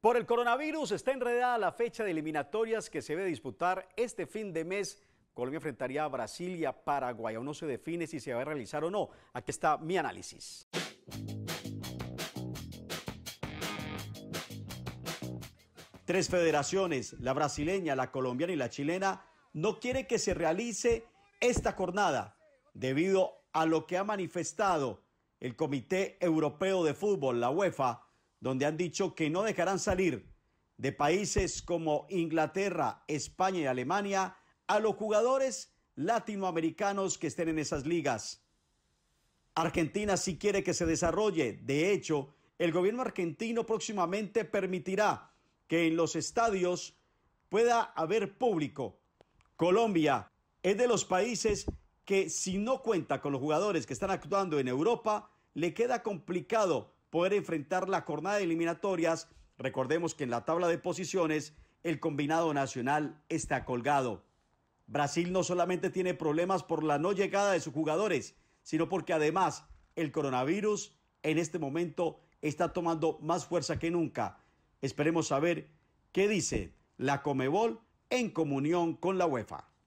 Por el coronavirus está enredada la fecha de eliminatorias que se debe disputar este fin de mes. Colombia enfrentaría a Brasil y a Paraguay. Aún no se define si se va a realizar o no. Aquí está mi análisis. Tres federaciones, la brasileña, la colombiana y la chilena, no quiere que se realice esta jornada debido a lo que ha manifestado el Comité Europeo de Fútbol, la UEFA, donde han dicho que no dejarán salir de países como Inglaterra, España y Alemania a los jugadores latinoamericanos que estén en esas ligas. Argentina sí quiere que se desarrolle. De hecho, el gobierno argentino próximamente permitirá que en los estadios pueda haber público. Colombia es de los países que si no cuenta con los jugadores que están actuando en Europa, le queda complicado poder enfrentar la jornada de eliminatorias. Recordemos que en la tabla de posiciones el combinado nacional está colgado. Brasil no solamente tiene problemas por la no llegada de sus jugadores, sino porque además el coronavirus en este momento está tomando más fuerza que nunca. Esperemos saber qué dice la Comebol en comunión con la UEFA.